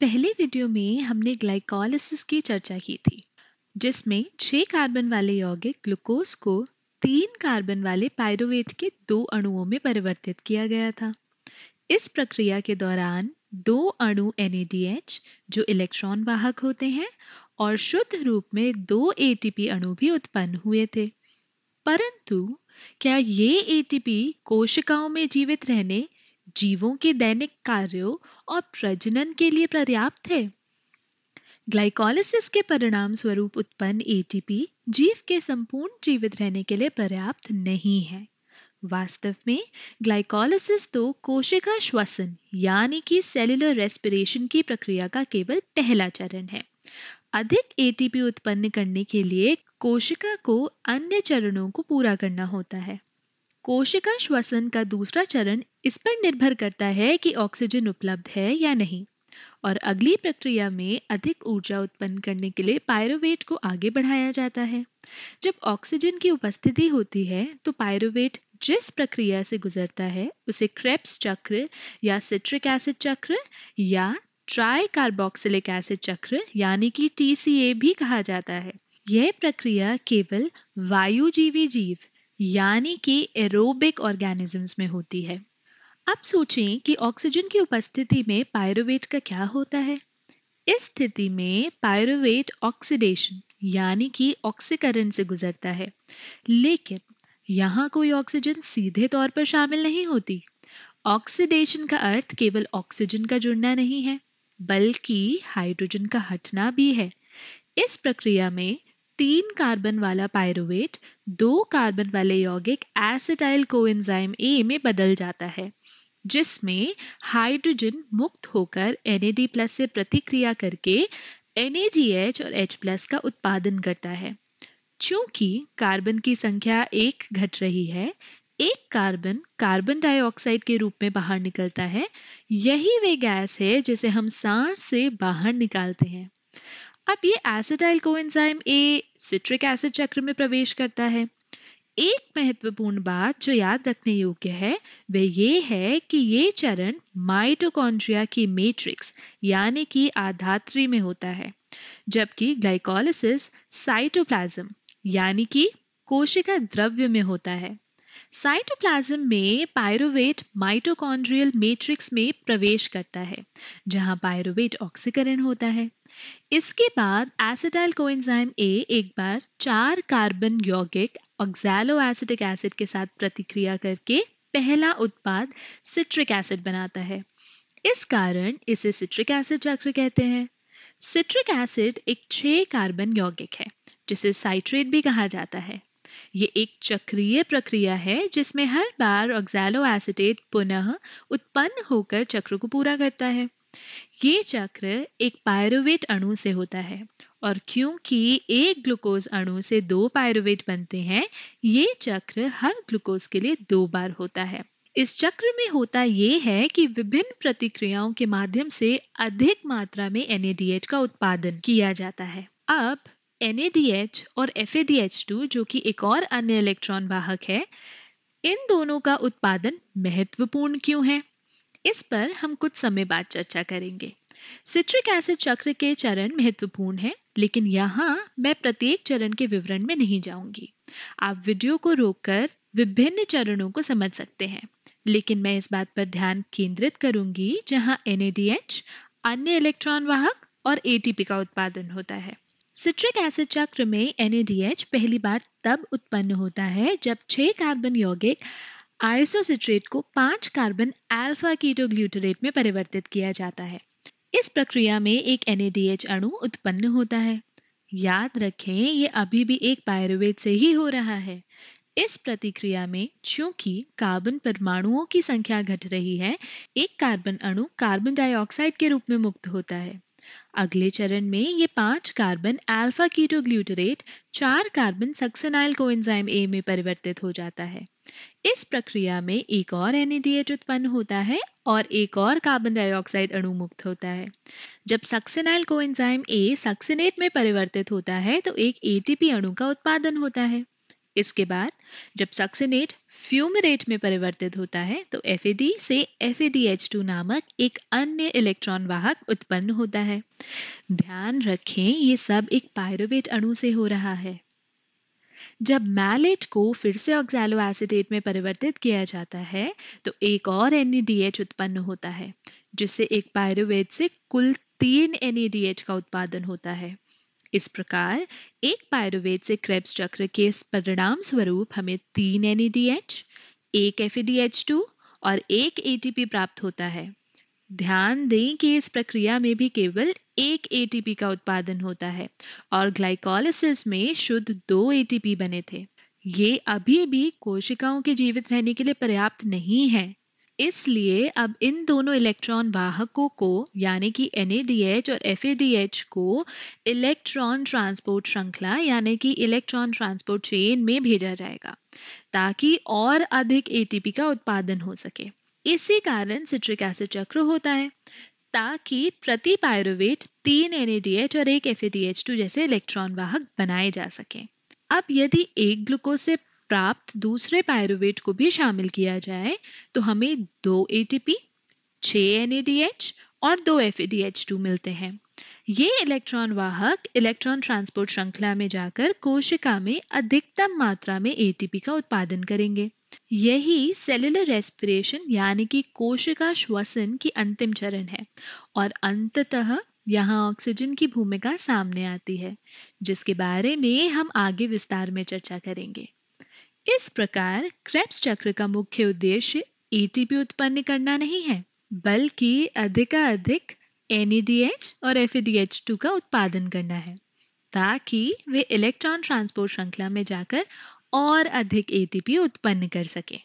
पहले वीडियो में हमने ग्लाइकोलिसिस की चर्चा की थी जिसमें छह कार्बन वाले यौगिक ग्लूकोज को तीन कार्बन वाले पायरोवेट के दो अणुओं में परिवर्तित किया गया था इस प्रक्रिया के दौरान दो अणु एन जो इलेक्ट्रॉन वाहक होते हैं और शुद्ध रूप में दो ए अणु भी उत्पन्न हुए थे परंतु क्या ये ए कोशिकाओं में जीवित रहने जीवों के दैनिक कार्यों और प्रजनन के लिए पर्याप्त है ग्लाइकोलिसिस के परिणाम स्वरूप उत्पन्न एटीपी जीव के संपूर्ण जीवित रहने के लिए पर्याप्त नहीं है वास्तव में ग्लाइकोलिसिस तो कोशिका श्वसन यानी कि सेलुलर रेस्पिरेशन की प्रक्रिया का केवल पहला चरण है अधिक एटीपी उत्पन्न करने के लिए कोशिका को अन्य चरणों को पूरा करना होता है कोशिका श्वसन का दूसरा चरण इस पर निर्भर करता है कि ऑक्सीजन उपलब्ध है या नहीं और अगली प्रक्रिया में अधिक ऊर्जा उत्पन्न करने के लिए पायरोवेट को आगे बढ़ाया जाता है जब ऑक्सीजन की उपस्थिति होती है तो पायरोवेट जिस प्रक्रिया से गुजरता है उसे क्रेप्स चक्र या सिट्रिक एसिड चक्र या ट्राई कार्बोक्सिलिक एसिड चक्र यानी कि टीसीए भी कहा जाता है यह प्रक्रिया केवल वायुजीवी जीव यानी कि एरोबिक ऑर्गेनिजम्स में होती है अब सोचें कि ऑक्सीजन की उपस्थिति में पायरोवेट का क्या होता है इस स्थिति में पायरोवेट ऑक्सीडेशन यानी कि ऑक्सीकरण से गुजरता है लेकिन यहाँ कोई ऑक्सीजन सीधे तौर पर शामिल नहीं होती ऑक्सीडेशन का अर्थ केवल ऑक्सीजन का जुड़ना नहीं है बल्कि हाइड्रोजन का हटना भी है इस प्रक्रिया में तीन कार्बन वाला पायरुवेट दो कार्बन वाले यौगिक एसिटाइल कोएंजाइम ए में बदल जाता है जिसमें हाइड्रोजन मुक्त होकर एन प्लस से प्रतिक्रिया करके एन और एच प्लस का उत्पादन करता है चूंकि कार्बन की संख्या एक घट रही है एक कार्बन कार्बन डाइऑक्साइड के रूप में बाहर निकलता है यही वे गैस है जिसे हम सांस से बाहर निकालते हैं अब ये acetyl coenzyme A citric acid चक्र में प्रवेश करता है एक महत्वपूर्ण बात जो याद रखने योग्य है वह ये है कि ये चरण माइटोकॉन्ड्रिया की मैट्रिक्स यानी कि आधात्री में होता है जबकि ग्लाइकोलिसिस साइटोप्लाज्म यानी कि कोशिका द्रव्य में होता है साइटोप्लाज्म में पायरोवेट माइटोकॉन्ड्रियल मैट्रिक्स में प्रवेश करता है जहां पायरोवेट ऑक्सीकरण होता है इसके बाद एसिटाइल कोएंजाइम ए एक बार चार कार्बन यौगिक ऑक्सैलो एसिटिक एसिड के साथ प्रतिक्रिया करके पहला उत्पाद सिट्रिक एसिड बनाता है इस कारण इसे सिट्रिक एसिड चक्र कहते हैं सिट्रिक एसिड एक छः कार्बन यौगिक है जिसे साइट्रेट भी कहा जाता है ये एक चक्रीय प्रक्रिया है जिसमें हर बार ऑक्सैलो एसिटेट पुनः उत्पन्न होकर चक्र को पूरा करता है ये चक्र एक पायरोवेट अणु से होता है और क्योंकि एक ग्लूकोज अणु से दो पायरोवेट बनते हैं ये चक्र हर ग्लूकोज के लिए दो बार होता है इस चक्र में होता यह है कि विभिन्न प्रतिक्रियाओं के माध्यम से अधिक मात्रा में एनएडीएच का उत्पादन किया जाता है अब एच और टू जो कि एक और अन्य इलेक्ट्रॉन वाहक है इन दोनों का उत्पादन महत्वपूर्ण क्यों है इस पर हम कुछ समय बाद चर्चा करेंगे सिट्रिक एसिड चक्र के चरण महत्वपूर्ण हैं लेकिन यहाँ मैं प्रत्येक चरण के विवरण में नहीं जाऊंगी आप वीडियो को रोककर विभिन्न चरणों को समझ सकते हैं लेकिन मैं इस बात पर ध्यान केंद्रित करूंगी जहाँ एन अन्य इलेक्ट्रॉन वाहक और एटीपी का उत्पादन होता है सिट्रिक एसिड चक्र में एनएडीएच पहली बार तब उत्पन्न होता है जब छह कार्बन यौगिक आइसोसिट्रेट को पांच कार्बन अल्फा कीटोग्लूटरेट में परिवर्तित किया जाता है इस प्रक्रिया में एक एनएडीएच अणु उत्पन्न होता है याद रखें ये अभी भी एक पायरुवेट से ही हो रहा है इस प्रतिक्रिया में चूंकि कार्बन परमाणुओं की संख्या घट रही है एक कार्बन अणु कार्बन डाइऑक्साइड के रूप में मुक्त होता है अगले चरण में ये पांच कार्बन अल्फा कीटो ग्लूटरेट चार कार्बन सक्सेनाइल कोएंजाइम ए में परिवर्तित हो जाता है इस प्रक्रिया में एक और एनएडीएच उत्पन्न होता है और एक और कार्बन डाइऑक्साइड अणु मुक्त होता है जब सक्सेनाइल कोएंजाइम ए सक्सेनेट में परिवर्तित होता है तो एक एटीपी अणु का उत्पादन होता है इसके बाद जब सक्सिनेट फ्यूमरेट में परिवर्तित होता है तो एफ से एफ नामक एक अन्य इलेक्ट्रॉन वाहक उत्पन्न होता है ध्यान रखें ये सब एक पायरुवेट अणु से हो रहा है जब मैलेट को फिर से ऑक्सैलो एसिडेट में परिवर्तित किया जाता है तो एक और एन उत्पन्न होता है जिससे एक पायरुवेट से कुल तीन एन का उत्पादन होता है इस प्रकार एक पायरुवेद से क्रेब्स चक्र के परिणाम स्वरूप हमें तीन एन एक एफ और एक एटीपी प्राप्त होता है ध्यान दें कि इस प्रक्रिया में भी केवल एक एटीपी का उत्पादन होता है और ग्लाइकोलिसिस में शुद्ध दो एटीपी बने थे ये अभी भी कोशिकाओं के जीवित रहने के लिए पर्याप्त नहीं है इसलिए अब इन दोनों इलेक्ट्रॉन वाहकों को यानी कि NADH और FADH को इलेक्ट्रॉन ट्रांसपोर्ट श्रृंखला यानी कि इलेक्ट्रॉन ट्रांसपोर्ट चेन में भेजा जाएगा ताकि और अधिक एटीपी का उत्पादन हो सके इसी कारण सिट्रिक एसिड चक्र होता है ताकि प्रति पायरोवेट तीन एन और एक एफ जैसे इलेक्ट्रॉन वाहक बनाए जा सके अब यदि एक ग्लूकोज से प्राप्त दूसरे पायरुवेट को भी शामिल किया जाए तो हमें दो ए टी पी छः एन ए डी एच और दो F A D H two मिलते हैं ये इलेक्ट्रॉन वाहक इलेक्ट्रॉन ट्रांसपोर्ट श्रृंखला में जाकर कोशिका में अधिकतम मात्रा में एटीपी का उत्पादन करेंगे यही सेलुलर रेस्पिरेशन यानी कि कोशिका श्वसन की अंतिम चरण है और अंततः यहाँ ऑक्सीजन की भूमिका सामने आती है जिसके बारे में हम आगे विस्तार में चर्चा करेंगे इस प्रकार क्रेप्स चक्र का मुख्य उद्देश्य एटीपी e उत्पन्न करना नहीं है बल्कि अधिकाधिक एनईडीएच e और टू e का उत्पादन करना है ताकि वे इलेक्ट्रॉन ट्रांसपोर्ट श्रृंखला में जाकर और अधिक एटीपी उत्पन्न कर सकें